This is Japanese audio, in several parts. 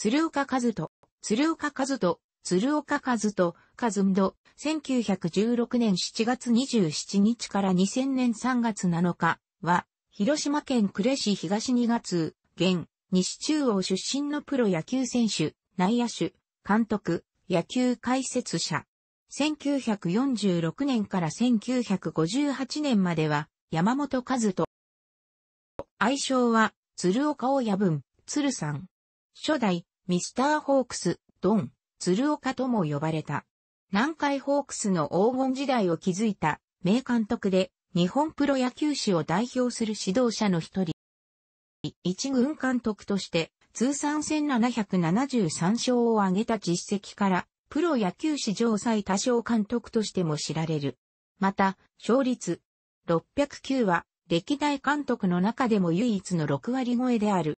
鶴岡和人、鶴岡和人、鶴岡和人、和人、1916年7月27日から2000年3月7日は、広島県呉市東2月、現、西中央出身のプロ野球選手、内野手、監督、野球解説者。1946年から1958年までは、山本和人。愛称は、鶴岡親分、鶴さん。初代、ミスターホークス、ドン、鶴岡とも呼ばれた。南海ホークスの黄金時代を築いた名監督で日本プロ野球史を代表する指導者の一人。一軍監督として通算1773勝を挙げた実績からプロ野球史上最多勝監督としても知られる。また、勝率609は歴代監督の中でも唯一の6割超えである。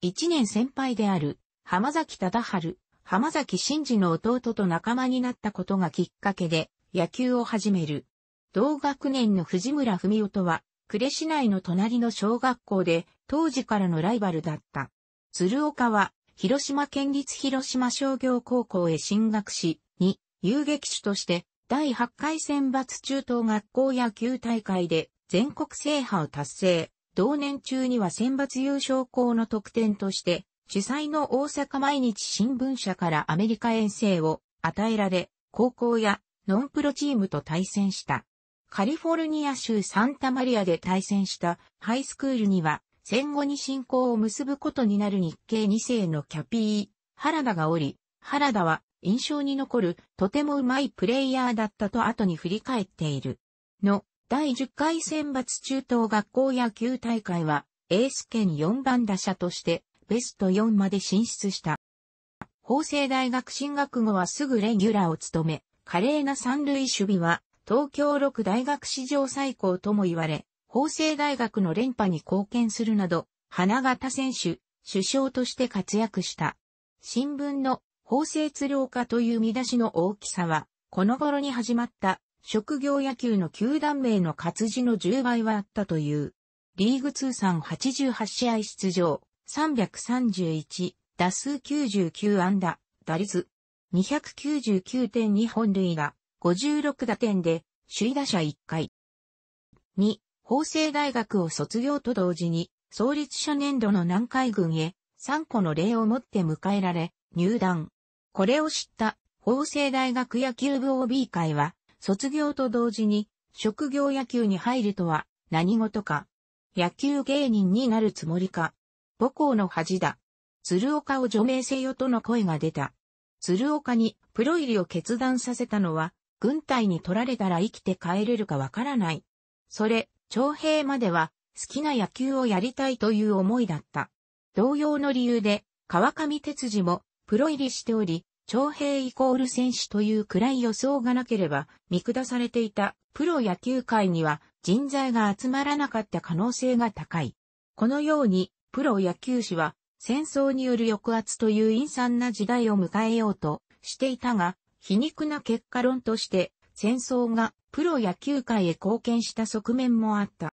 一年先輩である、浜崎忠春、浜崎真二の弟と仲間になったことがきっかけで、野球を始める。同学年の藤村文夫とは、呉市内の隣の小学校で、当時からのライバルだった。鶴岡は、広島県立広島商業高校へ進学し、に遊撃手として、第8回選抜中等学校野球大会で全国制覇を達成。同年中には選抜優勝校の特典として、主催の大阪毎日新聞社からアメリカ遠征を与えられ、高校やノンプロチームと対戦した。カリフォルニア州サンタマリアで対戦したハイスクールには、戦後に進行を結ぶことになる日系2世のキャピー、原田がおり、原田は印象に残るとてもうまいプレイヤーだったと後に振り返っている。の、第10回選抜中等学校野球大会は、エース兼4番打者として、ベスト4まで進出した。法政大学進学後はすぐレギュラーを務め、華麗な三塁守備は、東京6大学史上最高とも言われ、法政大学の連覇に貢献するなど、花形選手、首相として活躍した。新聞の法政鶴岡という見出しの大きさは、この頃に始まった職業野球の球団名の活字の10倍はあったという。リーグ通算88試合出場、331、打数99安打、打率、299.2本塁打、56打点で、首位打者1回。2、法政大学を卒業と同時に、創立初年度の南海軍へ、3個の礼をもって迎えられ、入団。これを知った、法政大学野球部 OB 会は、卒業と同時に、職業野球に入るとは、何事か。野球芸人になるつもりか。母校の恥だ。鶴岡を除名せよとの声が出た。鶴岡にプロ入りを決断させたのは、軍隊に取られたら生きて帰れるかわからない。それ、徴兵までは好きな野球をやりたいという思いだった。同様の理由で、川上哲司もプロ入りしており、徴兵イコール戦士という暗い予想がなければ、見下されていたプロ野球界には人材が集まらなかった可能性が高い。このように、プロ野球史は戦争による抑圧という陰惨な時代を迎えようとしていたが、皮肉な結果論として、戦争がプロ野球界へ貢献した側面もあった。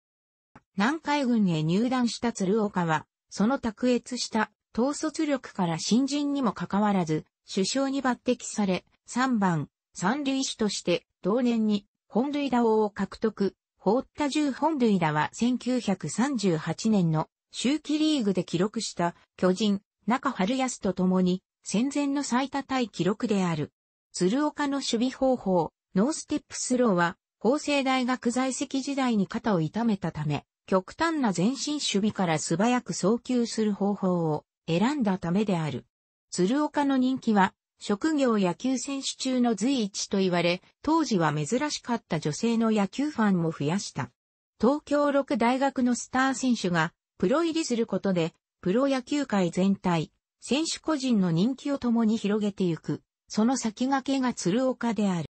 南海軍へ入団した鶴岡は、その卓越した統率力から新人にもかかわらず、首相に抜擢され、3番、三塁手として同年に本塁打王を獲得。放った10本塁打は1938年の秋季リーグで記録した巨人、中春康と共に戦前の最多タイ記録である。鶴岡の守備方法、ノーステップスローは、法政大学在籍時代に肩を痛めたため、極端な前進守備から素早く送球する方法を選んだためである。鶴岡の人気は、職業野球選手中の随一と言われ、当時は珍しかった女性の野球ファンも増やした。東京六大学のスター選手が、プロ入りすることで、プロ野球界全体、選手個人の人気を共に広げてゆく、その先駆けが鶴岡である。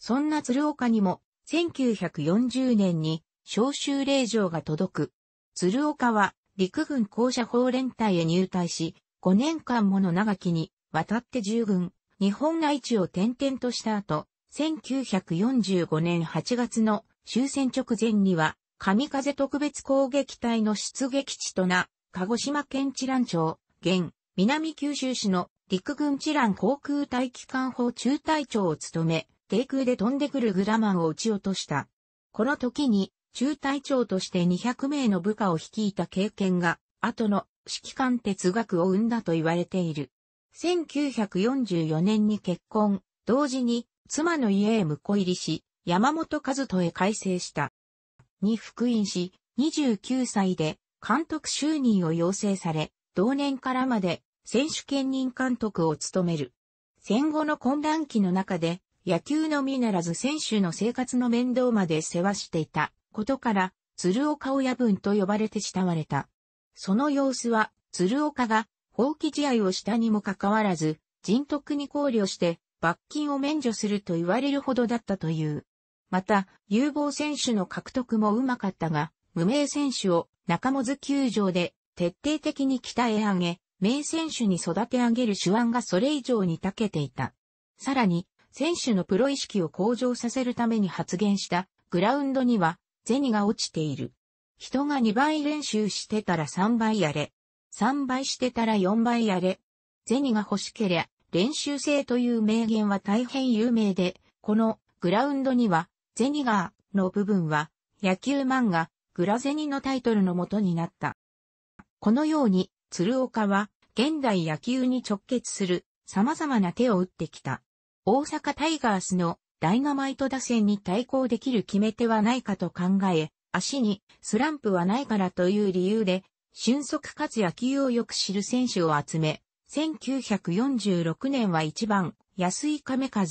そんな鶴岡にも、1940年に、召集令状が届く。鶴岡は、陸軍校舎法連隊へ入隊し、5年間もの長きに渡って従軍、日本内地を転々とした後、1945年8月の終戦直前には、神風特別攻撃隊の出撃地とな、鹿児島県知覧町、現、南九州市の陸軍知覧航空隊機関砲中隊長を務め、低空で飛んでくるグラマンを撃ち落とした。この時に、中隊長として200名の部下を率いた経験が、後の指揮官哲学を生んだと言われている。1944年に結婚、同時に妻の家へ婿入りし、山本和人へ改正した。に復員し、29歳で監督就任を要請され、同年からまで選手兼任監督を務める。戦後の混乱期の中で、野球のみならず選手の生活の面倒まで世話していたことから、鶴岡親分と呼ばれて慕われた。その様子は、鶴岡が、放棄試合をしたにもかかわらず、人徳に考慮して、罰金を免除すると言われるほどだったという。また、有望選手の獲得もうまかったが、無名選手を中本球場で徹底的に鍛え上げ、名選手に育て上げる手腕がそれ以上に長けていた。さらに、選手のプロ意識を向上させるために発言したグラウンドには、銭が落ちている。人が2倍練習してたら3倍やれ。3倍してたら4倍やれ。銭が欲しけりゃ、練習生という名言は大変有名で、このグラウンドには、銭がの部分は、野球漫画、グラゼニのタイトルの元になった。このように、鶴岡は、現代野球に直結する様々な手を打ってきた。大阪タイガースのダイナマイト打線に対抗できる決め手はないかと考え、足にスランプはないからという理由で、俊足かつ野球をよく知る選手を集め、1946年は1番、安井亀和、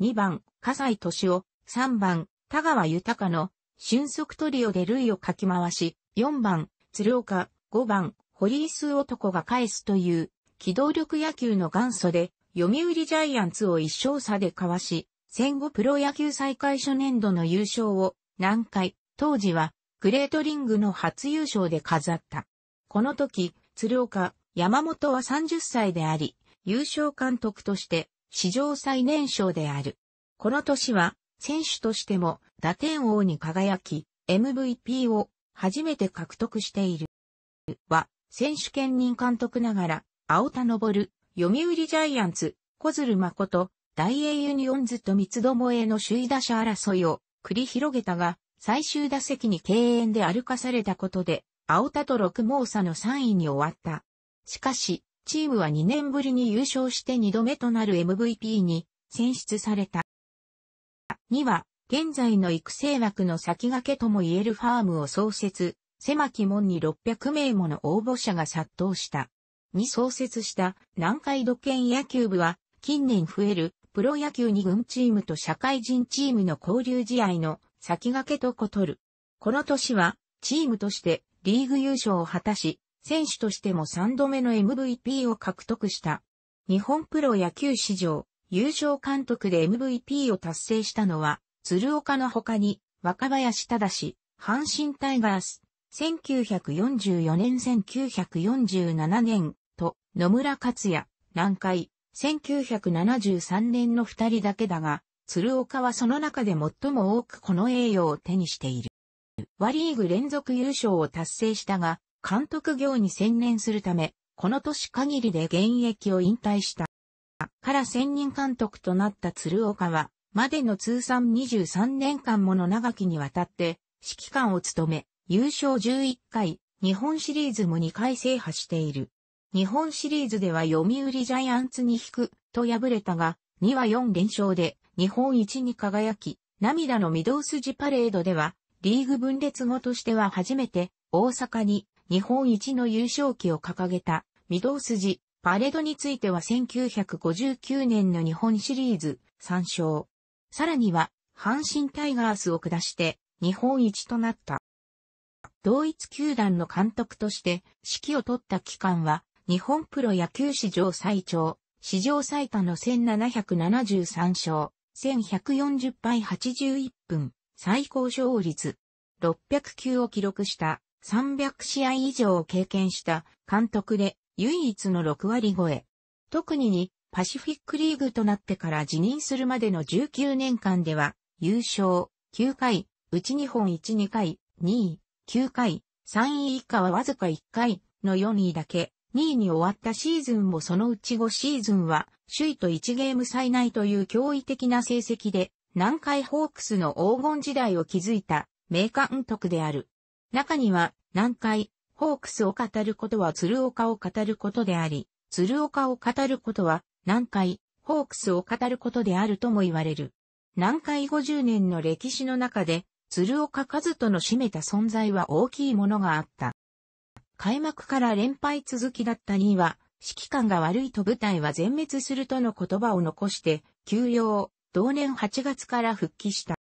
2番、笠井敏夫、3番、田川豊の、俊足トリオで類をかき回し、4番、鶴岡、5番、堀井数男が返すという、機動力野球の元祖で、読売ジャイアンツを一勝差でかわし、戦後プロ野球再開初年度の優勝を何回、当時は、グレートリングの初優勝で飾った。この時、鶴岡、山本は30歳であり、優勝監督として史上最年少である。この年は、選手としても打点王に輝き、MVP を初めて獲得している。は、選手兼任監督ながら、青田昇、読売ジャイアンツ、小鶴誠、大英ユニオンズと三つどもえの首位打者争いを繰り広げたが、最終打席に敬遠で歩かされたことで、青田と六毛差の3位に終わった。しかし、チームは2年ぶりに優勝して2度目となる MVP に選出された。2は、現在の育成枠の先駆けとも言えるファームを創設、狭き門に600名もの応募者が殺到した。に創設した南海土建野球部は、近年増えるプロ野球2軍チームと社会人チームの交流試合の先駆けとことる。この年は、チームとしてリーグ優勝を果たし、選手としても3度目の MVP を獲得した。日本プロ野球史上、優勝監督で MVP を達成したのは、鶴岡の他に、若林忠、阪神タイガース、1944年1947年と野村克也、南海、1973年の二人だけだが、鶴岡はその中で最も多くこの栄誉を手にしている。ワリーグ連続優勝を達成したが、監督業に専念するため、この年限りで現役を引退した。から専任監督となった鶴岡は、までの通算23年間もの長きにわたって、指揮官を務め、優勝11回、日本シリーズも2回制覇している。日本シリーズでは読売ジャイアンツに引くと敗れたが、2は4連勝で日本一に輝き、涙の御堂筋パレードでは、リーグ分裂後としては初めて大阪に日本一の優勝旗を掲げた御堂筋パレードについては1959年の日本シリーズ3勝。さらには阪神タイガースを下して日本一となった。同一球団の監督として指揮を取った期間は日本プロ野球史上最長史上最多の1773勝、1140敗81分、最高勝率、600球を記録した、300試合以上を経験した監督で唯一の6割超え。特ににパシフィックリーグとなってから辞任するまでの19年間では優勝9回、うち2本1、2回、2位、9回、3位以下はわずか1回の4位だけ2位に終わったシーズンもそのうち5シーズンは、首位と1ゲーム最内という驚異的な成績で、南海ホークスの黄金時代を築いた名監督である。中には、南海、ホークスを語ることは鶴岡を語ることであり、鶴岡を語ることは、南海、ホークスを語ることであるとも言われる。南海50年の歴史の中で、鶴岡和人の占めた存在は大きいものがあった。開幕から連敗続きだった2位は、指揮官が悪いと部隊は全滅するとの言葉を残して、休養、同年8月から復帰した。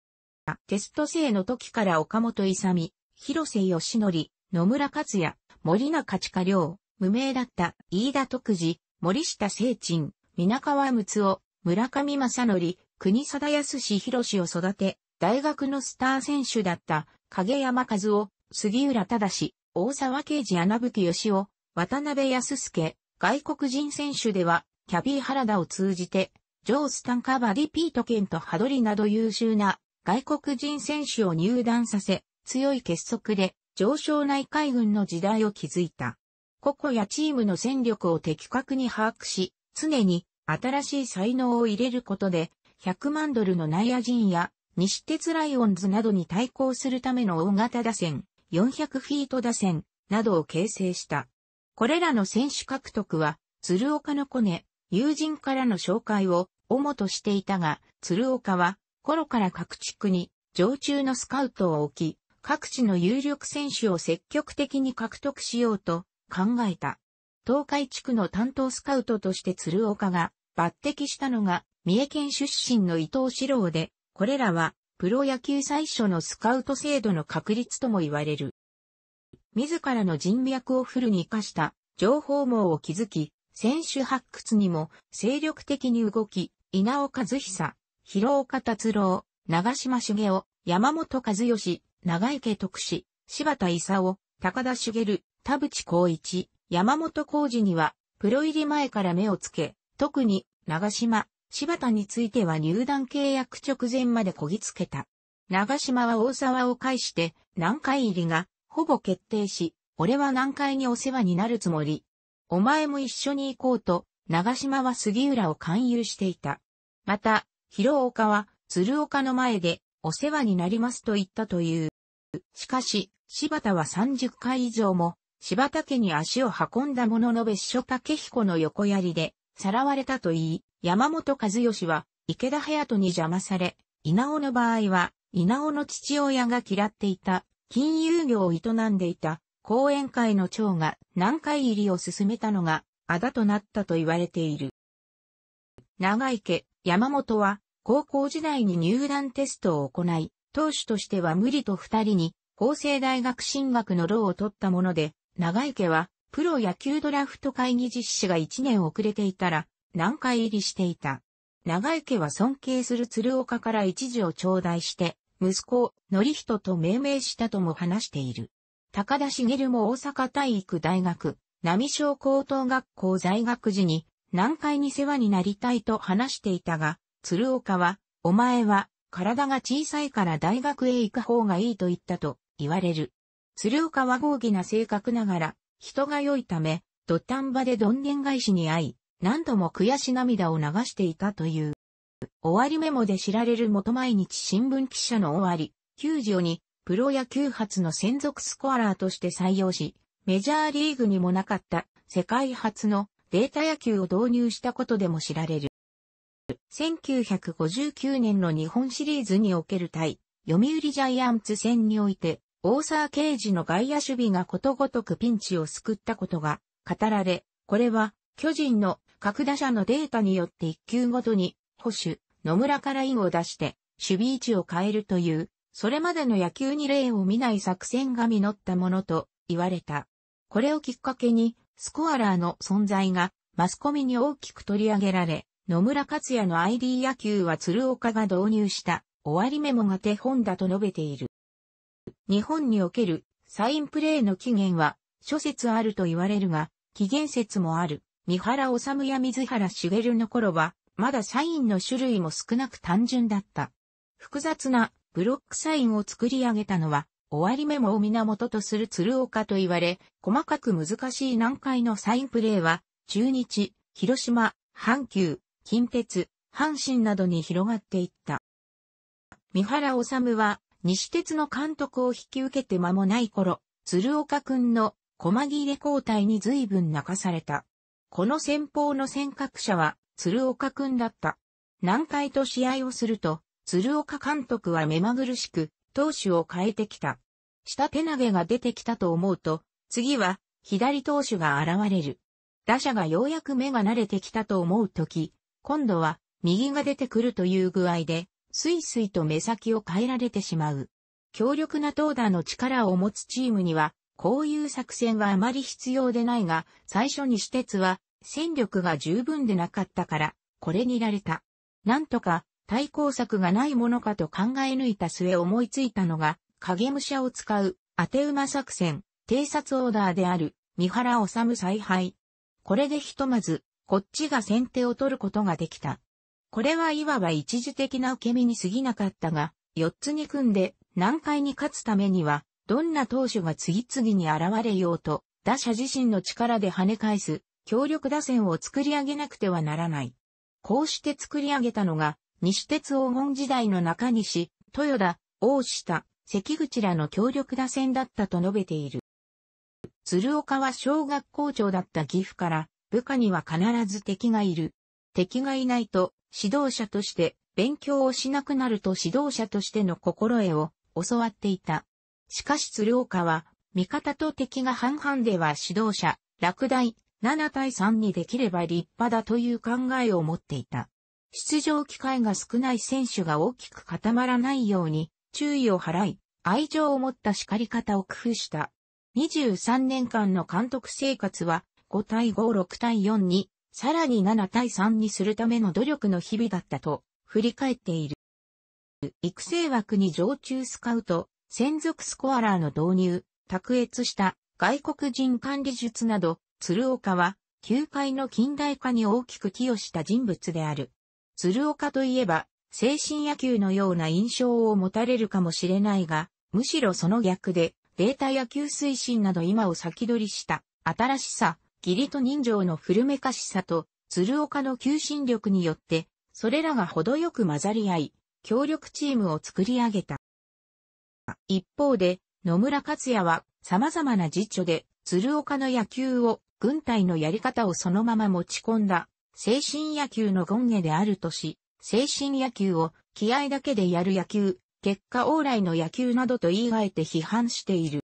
テスト生の時から岡本勇、広瀬義則、野村克也、森中地下良、無名だった飯田徳次、森下聖鎮、皆川睦夫、村上正則、国貞康博を育て、大学のスター選手だった影山和夫、杉浦正、大沢啓治穴吹義雄、渡辺康介、外国人選手では、キャビー原田を通じて、ジョースタンカバリピート剣とハドリなど優秀な外国人選手を入団させ、強い結束で上昇内海軍の時代を築いた。個々やチームの戦力を的確に把握し、常に新しい才能を入れることで、100万ドルの内野陣や西鉄ライオンズなどに対抗するための大型打線、400フィート打線などを形成した。これらの選手獲得は、鶴岡のコネ、友人からの紹介を主としていたが、鶴岡は、頃から各地区に常駐のスカウトを置き、各地の有力選手を積極的に獲得しようと考えた。東海地区の担当スカウトとして鶴岡が抜擢したのが、三重県出身の伊藤四郎で、これらはプロ野球最初のスカウト制度の確立とも言われる。自らの人脈をフルに活かした情報網を築き、選手発掘にも精力的に動き、稲尾和久、広岡達郎、長島茂雄、山本和義、長池徳志、柴田勲、高田茂、田淵光一、山本浩二には、プロ入り前から目をつけ、特に長島、柴田については入団契約直前までこぎつけた。長島は大沢を介して南海入りがほぼ決定し、俺は南海にお世話になるつもり。お前も一緒に行こうと、長島は杉浦を勧誘していた。また、広岡は鶴岡の前でお世話になりますと言ったという。しかし、柴田は30回以上も、柴田家に足を運んだものの別所武彦の横槍で、さらわれたと言い、山本和義は、池田隼人に邪魔され、稲尾の場合は、稲尾の父親が嫌っていた、金融業を営んでいた、講演会の長が南海入りを進めたのが、あだとなったと言われている。長池、山本は、高校時代に入団テストを行い、当主としては無理と二人に、厚生大学進学の労を取ったもので、長池は、プロ野球ドラフト会議実施が1年遅れていたら、南海入りしていた。長江家は尊敬する鶴岡から一時を頂戴して、息子、則人と命名したとも話している。高田茂も大阪体育大学、波小高等学校在学時に、南海に世話になりたいと話していたが、鶴岡は、お前は、体が小さいから大学へ行く方がいいと言ったと言われる。鶴岡は豪気な性格ながら、人が良いため、土壇場でどんでん返しに会い、何度も悔し涙を流していたという。終わりメモで知られる元毎日新聞記者の終わり、9助にプロ野球初の専属スコアラーとして採用し、メジャーリーグにもなかった世界初のデータ野球を導入したことでも知られる。1959年の日本シリーズにおける対、読売ジャイアンツ戦において、大沢啓治の外野守備がことごとくピンチを救ったことが語られ、これは巨人の各打者のデータによって1球ごとに、保守、野村からインを出して、守備位置を変えるという、それまでの野球に例を見ない作戦が実ったものと言われた。これをきっかけに、スコアラーの存在がマスコミに大きく取り上げられ、野村克也の ID 野球は鶴岡が導入した終わりメモが手本だと述べている。日本におけるサインプレーの起源は諸説あると言われるが、起源説もある。三原治や水原茂の頃は、まだサインの種類も少なく単純だった。複雑なブロックサインを作り上げたのは、終わりメモを源とする鶴岡と言われ、細かく難しい難解のサインプレーは、中日、広島、阪急、近鉄、阪神などに広がっていった。三原治は、西鉄の監督を引き受けて間もない頃、鶴岡くんの細切れ交代に随分泣かされた。この先方の尖閣者は、鶴岡くんだった。南海と試合をすると、鶴岡監督は目まぐるしく、投手を変えてきた。下手投げが出てきたと思うと、次は、左投手が現れる。打者がようやく目が慣れてきたと思うとき、今度は、右が出てくるという具合で、スイスイと目先を変えられてしまう。強力な投打の力を持つチームには、こういう作戦はあまり必要でないが、最初に私鉄は戦力が十分でなかったから、これにられた。なんとか対抗策がないものかと考え抜いた末思いついたのが、影武者を使う当て馬作戦、偵察オーダーである、三原治采配。これでひとまず、こっちが先手を取ることができた。これはいわば一時的な受け身に過ぎなかったが、四つに組んで、難解に勝つためには、どんな投手が次々に現れようと、打者自身の力で跳ね返す、強力打線を作り上げなくてはならない。こうして作り上げたのが、西鉄黄金時代の中西、豊田、大下、関口らの強力打線だったと述べている。鶴岡は小学校長だった岐阜から、部下には必ず敵がいる。敵がいないと、指導者として勉強をしなくなると指導者としての心得を教わっていた。しかし鶴岡は、味方と敵が半々では指導者、落第、7対3にできれば立派だという考えを持っていた。出場機会が少ない選手が大きく固まらないように注意を払い、愛情を持った叱り方を工夫した。23年間の監督生活は5対5、6対4に、さらに7対3にするための努力の日々だったと振り返っている。育成枠に常駐スカウト、専属スコアラーの導入、卓越した外国人管理術など、鶴岡は、球界の近代化に大きく寄与した人物である。鶴岡といえば、精神野球のような印象を持たれるかもしれないが、むしろその逆で、データ野球推進など今を先取りした新しさ、義理と人情の古めかしさと、鶴岡の求心力によって、それらが程よく混ざり合い、協力チームを作り上げた。一方で、野村克也は様々な実著で、鶴岡の野球を軍隊のやり方をそのまま持ち込んだ、精神野球の権下であるとし、精神野球を気合だけでやる野球、結果往来の野球などと言い換えて批判している。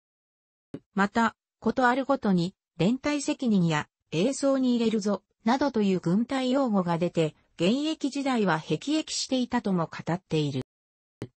また、ことあるごとに、連帯責任や映像に入れるぞ、などという軍隊用語が出て、現役時代は辟易していたとも語っている。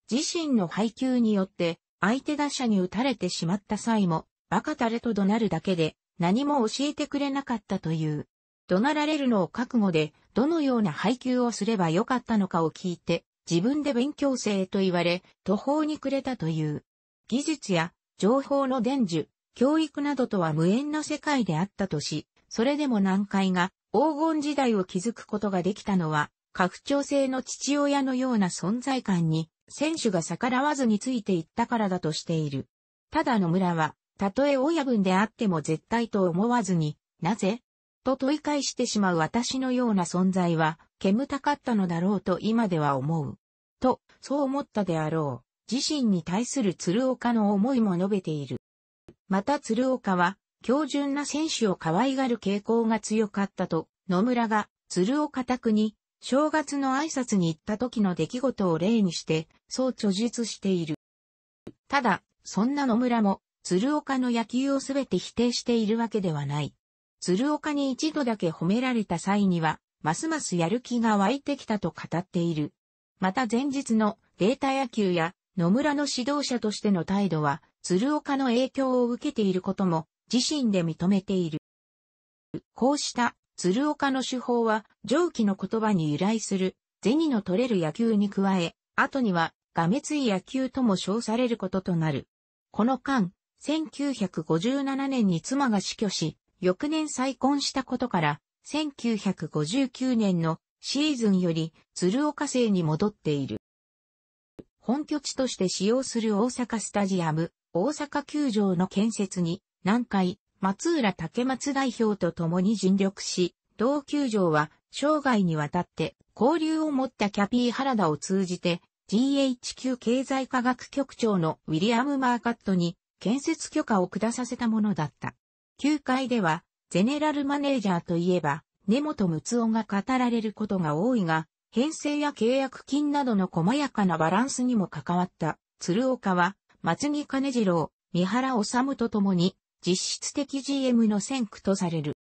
自身の配球によって相手打者に打たれてしまった際も、バカタレと怒鳴るだけで何も教えてくれなかったという。怒鳴られるのを覚悟で、どのような配球をすればよかったのかを聞いて、自分で勉強生と言われ、途方に暮れたという。技術や情報の伝授、教育などとは無縁の世界であったとし、それでも難解が黄金時代を築くことができたのは、拡張性の父親のような存在感に選手が逆らわずについていったからだとしている。ただ野村は、たとえ親分であっても絶対と思わずに、なぜと問い返してしまう私のような存在は、煙たかったのだろうと今では思う。と、そう思ったであろう。自身に対する鶴岡の思いも述べている。また鶴岡は、強純な選手を可愛がる傾向が強かったと、野村が鶴岡宅に正月の挨拶に行った時の出来事を例にして、そう著述している。ただ、そんな野村も、鶴岡の野球をすべて否定しているわけではない。鶴岡に一度だけ褒められた際には、ますますやる気が湧いてきたと語っている。また前日のデータ野球や野村の指導者としての態度は、鶴岡の影響を受けていることも自身で認めている。こうした鶴岡の手法は、上記の言葉に由来する、銭の取れる野球に加え、後には、がめつい野球とも称されることとなる。この間、1957年に妻が死去し、翌年再婚したことから、1959年のシーズンより鶴岡生に戻っている。本拠地として使用する大阪スタジアム、大阪球場の建設に、南海、松浦竹松代表と共に尽力し、同球場は生涯にわたって交流を持ったキャピー原田を通じて GHQ 経済科学局長のウィリアム・マーカットに建設許可を下させたものだった。球界ではゼネラルマネージャーといえば根本睦夫が語られることが多いが、編成や契約金などの細やかなバランスにも関わった鶴岡は松木金次郎、三原治と共に実質的 GM の先駆とされる。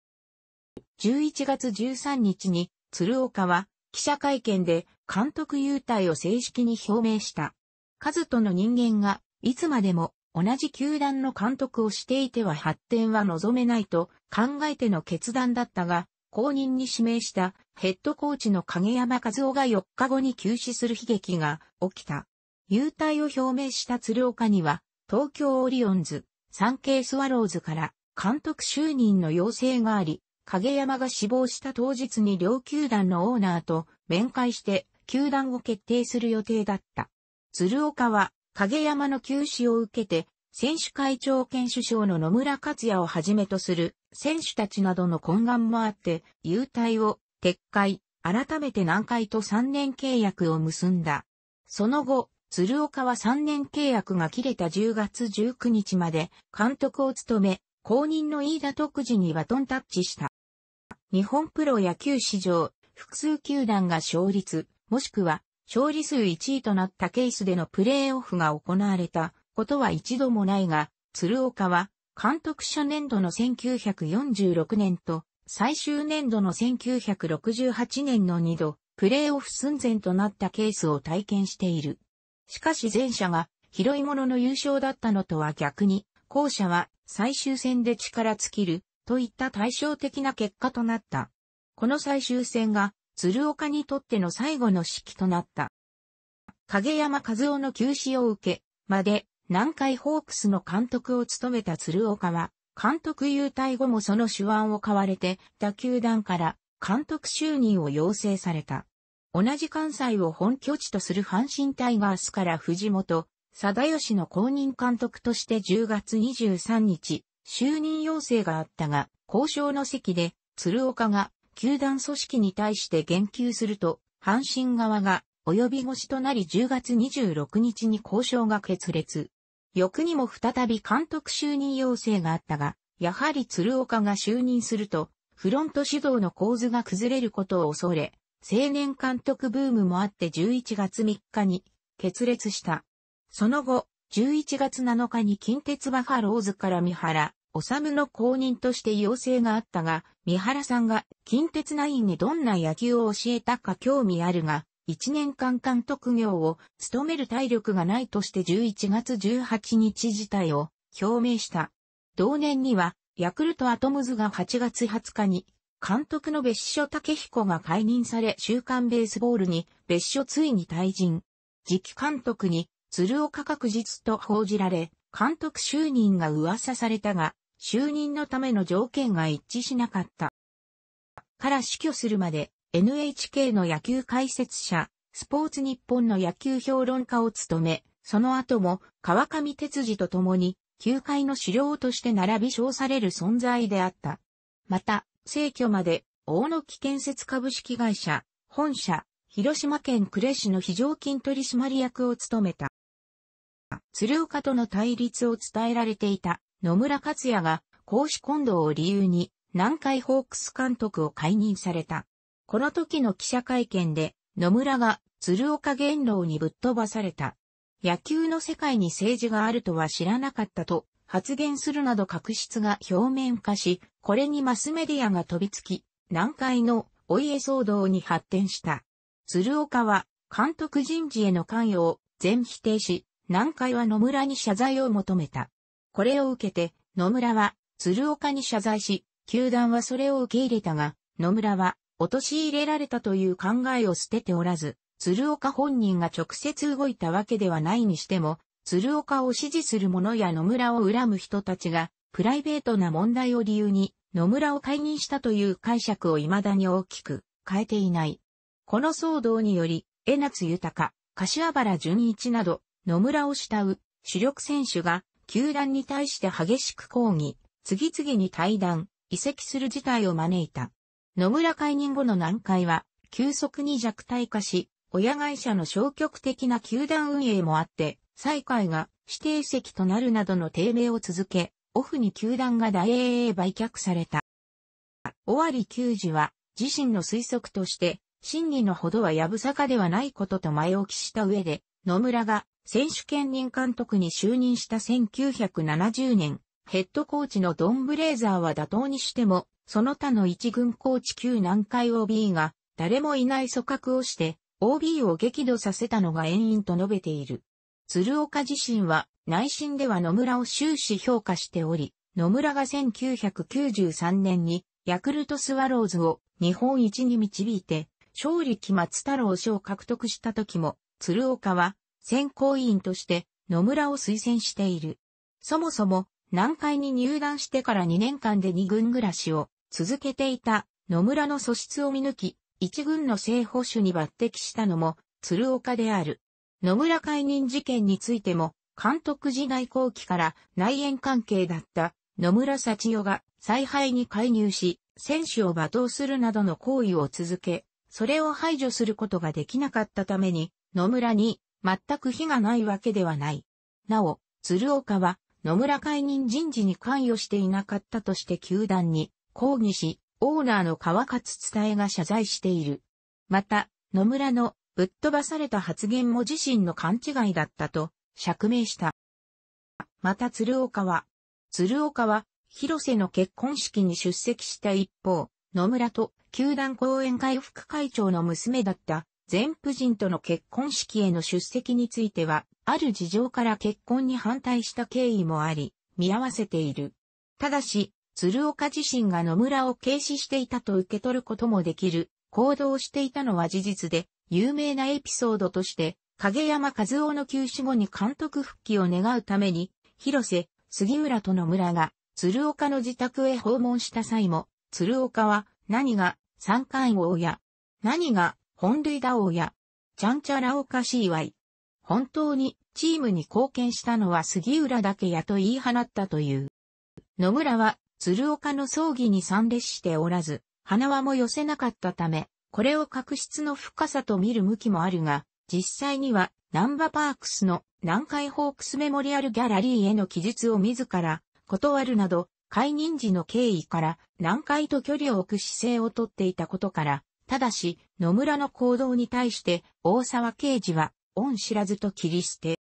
11月13日に、鶴岡は、記者会見で、監督優待を正式に表明した。カズとの人間が、いつまでも、同じ球団の監督をしていては発展は望めないと考えての決断だったが、後任に指名したヘッドコーチの影山和夫が4日後に休止する悲劇が起きた。優待を表明した鶴岡には、東京オリオンズ、産経スワローズから監督就任の要請があり、影山が死亡した当日に両球団のオーナーと面会して球団を決定する予定だった。鶴岡は影山の休止を受けて、選手会長兼首相の野村克也をはじめとする選手たちなどの懇願もあって、優待を撤回、改めて南海と3年契約を結んだ。その後、鶴岡は3年契約が切れた10月19日まで監督を務め、後任の飯田徳次にバトンタッチした。日本プロ野球史上、複数球団が勝率、もしくは勝利数1位となったケースでのプレーオフが行われたことは一度もないが、鶴岡は監督初年度の1946年と最終年度の1968年の2度、プレーオフ寸前となったケースを体験している。しかし前者が広いものの優勝だったのとは逆に、後者は最終戦で力尽きるといった対照的な結果となった。この最終戦が鶴岡にとっての最後の式となった。影山和夫の休止を受け、まで南海ホークスの監督を務めた鶴岡は、監督優待後もその手腕を買われて、打球団から監督就任を要請された。同じ関西を本拠地とする阪神タイガースから藤本、定義の公認監督として10月23日、就任要請があったが、交渉の席で、鶴岡が、球団組織に対して言及すると、阪神側が、及び腰となり10月26日に交渉が決裂。翌にも再び監督就任要請があったが、やはり鶴岡が就任すると、フロント指導の構図が崩れることを恐れ、青年監督ブームもあって11月3日に決裂した。その後、11月7日に近鉄バファローズから三原、治の公認として要請があったが、三原さんが近鉄ナインにどんな野球を教えたか興味あるが、1年間監督業を務める体力がないとして11月18日自体を表明した。同年には、ヤクルトアトムズが8月20日に監督の別所武彦が解任され週刊ベースボールに別所ついに退陣。次期監督に鶴岡確実と報じられ、監督就任が噂されたが、就任のための条件が一致しなかった。から死去するまで NHK の野球解説者、スポーツ日本の野球評論家を務め、その後も川上哲司と共に球界の資料として並び称される存在であった。また、成居まで、大野木建設株式会社、本社、広島県呉市の非常勤取締役を務めた。鶴岡との対立を伝えられていた野村克也が公私混同を理由に南海ホークス監督を解任された。この時の記者会見で野村が鶴岡元老にぶっ飛ばされた。野球の世界に政治があるとは知らなかったと発言するなど確執が表面化し、これにマスメディアが飛びつき、南海のお家騒動に発展した。鶴岡は、監督人事への関与を全否定し、南海は野村に謝罪を求めた。これを受けて、野村は、鶴岡に謝罪し、球団はそれを受け入れたが、野村は、陥れられたという考えを捨てておらず、鶴岡本人が直接動いたわけではないにしても、鶴岡を支持する者や野村を恨む人たちが、プライベートな問題を理由に、野村を解任したという解釈を未だに大きく変えていない。この騒動により、江夏豊、柏原淳一など、野村を慕う主力選手が、球団に対して激しく抗議、次々に退団、移籍する事態を招いた。野村解任後の難解は、急速に弱体化し、親会社の消極的な球団運営もあって、再会が指定席となるなどの低迷を続け、オフに球団が大英へ売却された。尾張球児は自身の推測として、真理のほどはやぶさかではないことと前置きした上で、野村が選手兼任監督に就任した1970年、ヘッドコーチのドン・ブレイザーは妥当にしても、その他の一軍コーチ旧南海 OB が誰もいない組閣をして OB を激怒させたのが遠因と述べている。鶴岡自身は内心では野村を終始評価しており、野村が1993年にヤクルトスワローズを日本一に導いて、勝利期松太郎賞を獲得した時も、鶴岡は選考委員として野村を推薦している。そもそも南海に入団してから2年間で2軍暮らしを続けていた野村の素質を見抜き、1軍の正捕手に抜擢したのも鶴岡である。野村解任事件についても、監督時代後期から内縁関係だった野村幸代が采配に介入し、選手を罵倒するなどの行為を続け、それを排除することができなかったために、野村に全く非がないわけではない。なお、鶴岡は野村解任人事に関与していなかったとして球団に抗議し、オーナーの川勝伝えが謝罪している。また、野村のぶっ飛ばされた発言も自身の勘違いだったと釈明した。また鶴岡は、鶴岡は、広瀬の結婚式に出席した一方、野村と球団後援会副会長の娘だった全夫人との結婚式への出席については、ある事情から結婚に反対した経緯もあり、見合わせている。ただし、鶴岡自身が野村を軽視していたと受け取ることもできる、行動していたのは事実で、有名なエピソードとして、影山和夫の休止後に監督復帰を願うために、広瀬、杉浦との村が、鶴岡の自宅へ訪問した際も、鶴岡は、何が、三冠王や、何が、本塁打王や、ちゃんちゃらおかしいわい。本当に、チームに貢献したのは杉浦だけやと言い放ったという。野村は、鶴岡の葬儀に参列しておらず、花輪も寄せなかったため、これを角質の深さと見る向きもあるが、実際には、ナンバパークスの南海ホークスメモリアルギャラリーへの記述を自ら断るなど、解任時の経緯から南海と距離を置く姿勢をとっていたことから、ただし、野村の行動に対して大沢刑事は、恩知らずと切り捨て。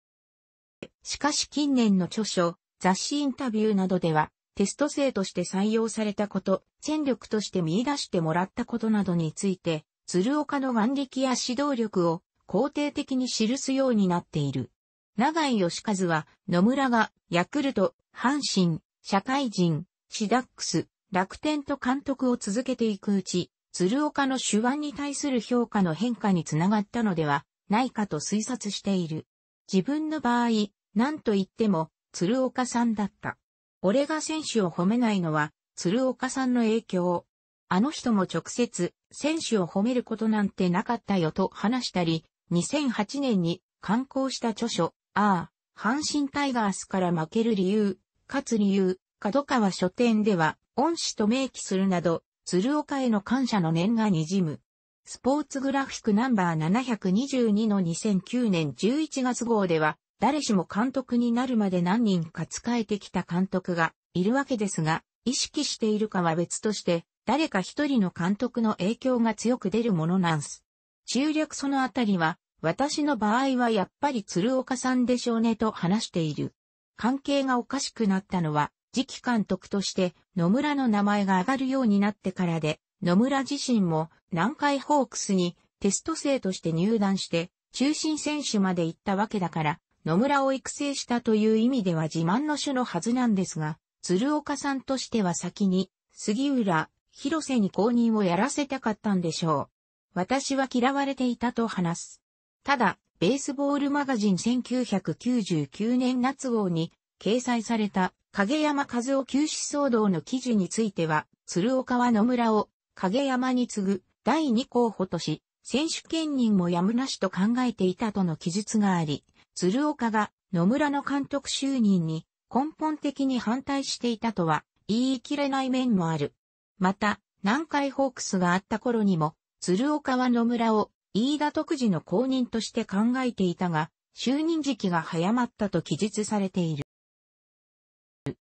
しかし近年の著書、雑誌インタビューなどでは、テスト生として採用されたこと、戦力として見出してもらったことなどについて、鶴岡の腕力や指導力を肯定的に記すようになっている。長井義和は野村がヤクルト、阪神、社会人、シダックス、楽天と監督を続けていくうち、鶴岡の手腕に対する評価の変化につながったのではないかと推察している。自分の場合、何と言っても鶴岡さんだった。俺が選手を褒めないのは、鶴岡さんの影響。あの人も直接、選手を褒めることなんてなかったよと話したり、2008年に刊行した著書、ああ、阪神タイガースから負ける理由、勝つ理由、角川書店では、恩師と明記するなど、鶴岡への感謝の念が滲む。スポーツグラフィックナンバー722の2009年11月号では、誰しも監督になるまで何人か使えてきた監督がいるわけですが、意識しているかは別として、誰か一人の監督の影響が強く出るものなんす。中略そのあたりは、私の場合はやっぱり鶴岡さんでしょうねと話している。関係がおかしくなったのは、次期監督として野村の名前が上がるようになってからで、野村自身も南海ホークスにテスト生として入団して、中心選手まで行ったわけだから、野村を育成したという意味では自慢の種のはずなんですが、鶴岡さんとしては先に、杉浦、広瀬に公認をやらせたかったんでしょう。私は嫌われていたと話す。ただ、ベースボールマガジン1999年夏号に掲載された影山和夫休止騒動の記事については、鶴岡は野村を影山に次ぐ第2候補とし、選手兼任もやむなしと考えていたとの記述があり、鶴岡が野村の監督就任に根本的に反対していたとは言い切れない面もある。また、南海ホークスがあった頃にも、鶴岡は野村を飯田特次の後任として考えていたが、就任時期が早まったと記述されている。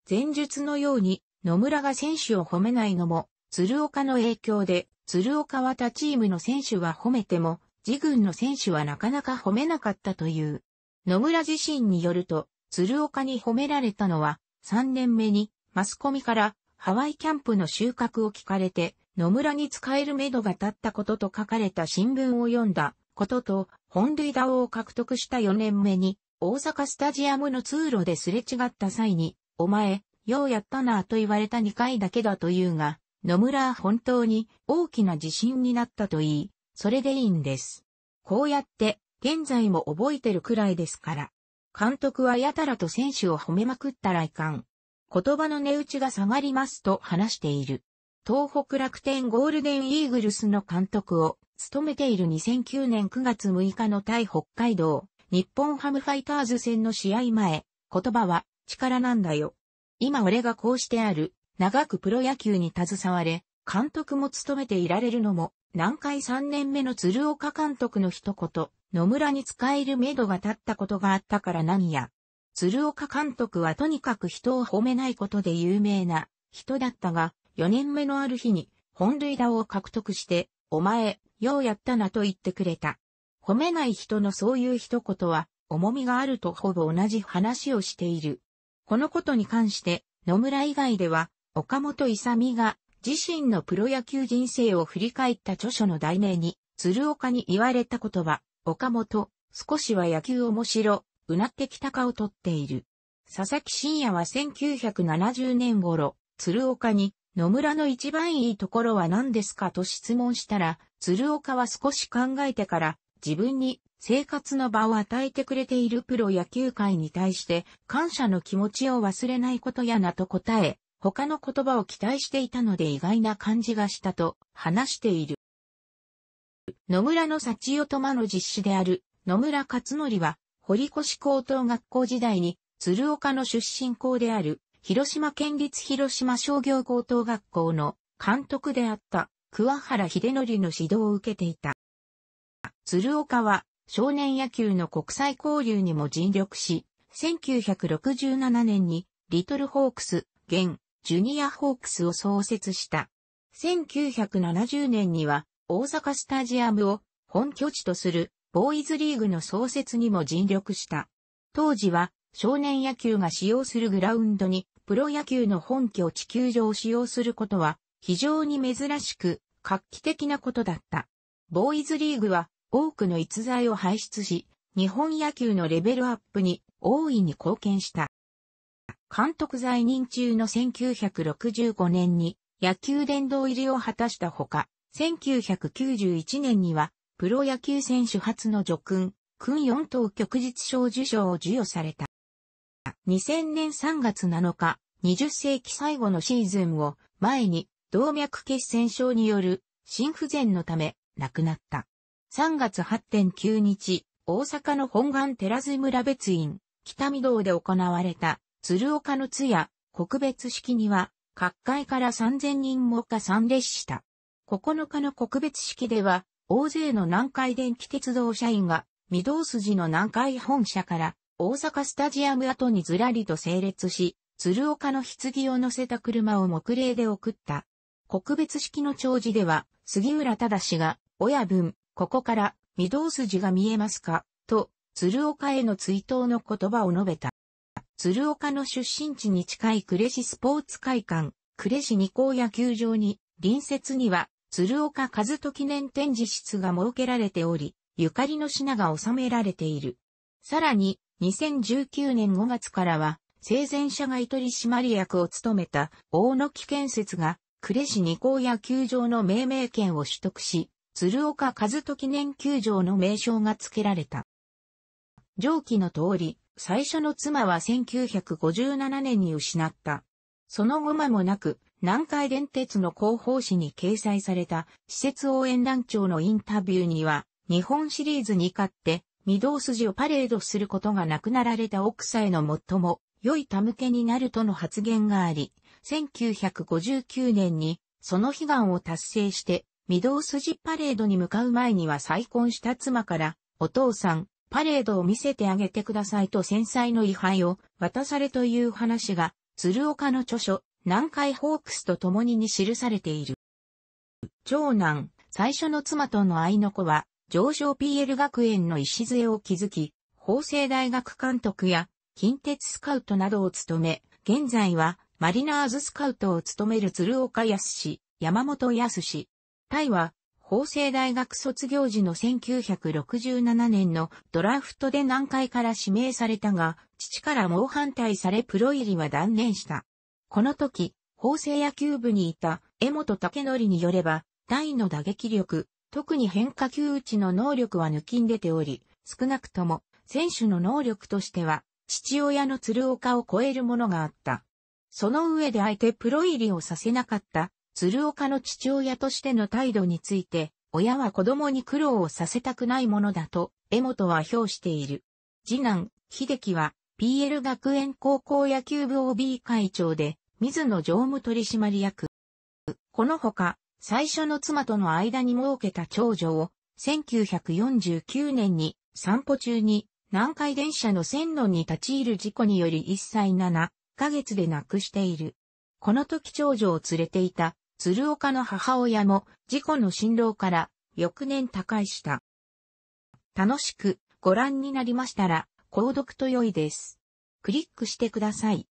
前述のように野村が選手を褒めないのも鶴岡の影響で、鶴岡は他チームの選手は褒めても、自軍の選手はなかなか褒めなかったという。野村自身によると、鶴岡に褒められたのは、3年目にマスコミからハワイキャンプの収穫を聞かれて、野村に使える目処が立ったことと書かれた新聞を読んだことと、本塁打王を獲得した4年目に、大阪スタジアムの通路ですれ違った際に、お前、ようやったなぁと言われた2回だけだというが、野村は本当に大きな自信になったと言い、それでいいんです。こうやって現在も覚えてるくらいですから。監督はやたらと選手を褒めまくったらいかん。言葉の値打ちが下がりますと話している。東北楽天ゴールデンイーグルスの監督を務めている2009年9月6日の対北海道、日本ハムファイターズ戦の試合前、言葉は力なんだよ。今俺がこうしてある、長くプロ野球に携われ、監督も務めていられるのも、南海3年目の鶴岡監督の一言。野村に使える目処が立ったことがあったから何や。鶴岡監督はとにかく人を褒めないことで有名な人だったが、4年目のある日に本塁打を獲得して、お前、ようやったなと言ってくれた。褒めない人のそういう一言は、重みがあるとほぼ同じ話をしている。このことに関して、野村以外では、岡本勇が自身のプロ野球人生を振り返った著書の題名に、鶴岡に言われた言葉、岡本、少しは野球面白、うなってきたかを取っている。佐々木真也は1970年頃、鶴岡に、野村の一番いいところは何ですかと質問したら、鶴岡は少し考えてから、自分に生活の場を与えてくれているプロ野球界に対して感謝の気持ちを忘れないことやなと答え、他の言葉を期待していたので意外な感じがしたと話している。野村の幸代とまの実施である野村勝則は、堀越高等学校時代に、鶴岡の出身校である、広島県立広島商業高等学校の監督であった桑原秀則の指導を受けていた。鶴岡は少年野球の国際交流にも尽力し、1967年にリトルホークス、現ジュニアホークスを創設した。1970年には大阪スタジアムを本拠地とするボーイズリーグの創設にも尽力した。当時は少年野球が使用するグラウンドにプロ野球の本拠地球場を使用することは非常に珍しく画期的なことだった。ボーイズリーグは多くの逸材を輩出し、日本野球のレベルアップに大いに貢献した。監督在任中の1965年に野球殿堂入りを果たしたほか、1991年には、プロ野球選手初の助訓、訓四等旭日賞受賞を授与された。2000年3月7日、20世紀最後のシーズンを前に、動脈血栓症による心不全のため亡くなった。3月8.9日、大阪の本願寺津村別院、北見堂で行われた鶴岡の通夜、告別式には、各界から3000人も加参列した。9日の告別式では、大勢の南海電気鉄道社員が、御堂筋の南海本社から、大阪スタジアム後にずらりと整列し、鶴岡の棺を乗せた車を木礼で送った。告別式の弔辞では、杉浦正が、親分、ここから、御堂筋が見えますか、と、鶴岡への追悼の言葉を述べた。鶴岡の出身地に近い呉市スポーツ会館、呉市二高野球場に、隣接には鶴岡和人記念展示室が設けられており、ゆかりの品が収められている。さらに、2019年5月からは、生前社外取締役を務めた大野木建設が、呉市二高野球場の命名権を取得し、鶴岡和人記念球場の名称が付けられた。上記の通り、最初の妻は1957年に失った。その後間もなく、南海電鉄の広報誌に掲載された施設応援団長のインタビューには、日本シリーズに勝って、御堂筋をパレードすることがなくなられた奥さえの最も良いたむけになるとの発言があり、1959年にその悲願を達成して、御堂筋パレードに向かう前には再婚した妻から、お父さん、パレードを見せてあげてくださいと繊細の位牌を渡されという話が、鶴岡の著書、南海ホークスと共にに記されている。長男、最初の妻との愛の子は、上昇 PL 学園の礎を築き、法政大学監督や近鉄スカウトなどを務め、現在はマリナーズスカウトを務める鶴岡康山本康タイは法政大学卒業時の1967年のドラフトで南海から指名されたが、父から猛反対されプロ入りは断念した。この時、法政野球部にいた江本武則によれば、大の打撃力、特に変化球打ちの能力は抜きん出ており、少なくとも選手の能力としては、父親の鶴岡を超えるものがあった。その上で相手プロ入りをさせなかった鶴岡の父親としての態度について、親は子供に苦労をさせたくないものだと、江本は評している。次男、秀樹は、PL 学園高校野球部 OB 会長で、水野常務取締役。このほか、最初の妻との間に設けた長女を、1949年に散歩中に南海電車の線路に立ち入る事故により1歳7ヶ月で亡くしている。この時長女を連れていた鶴岡の母親も事故の心労から翌年他界した。楽しくご覧になりましたら購読と良いです。クリックしてください。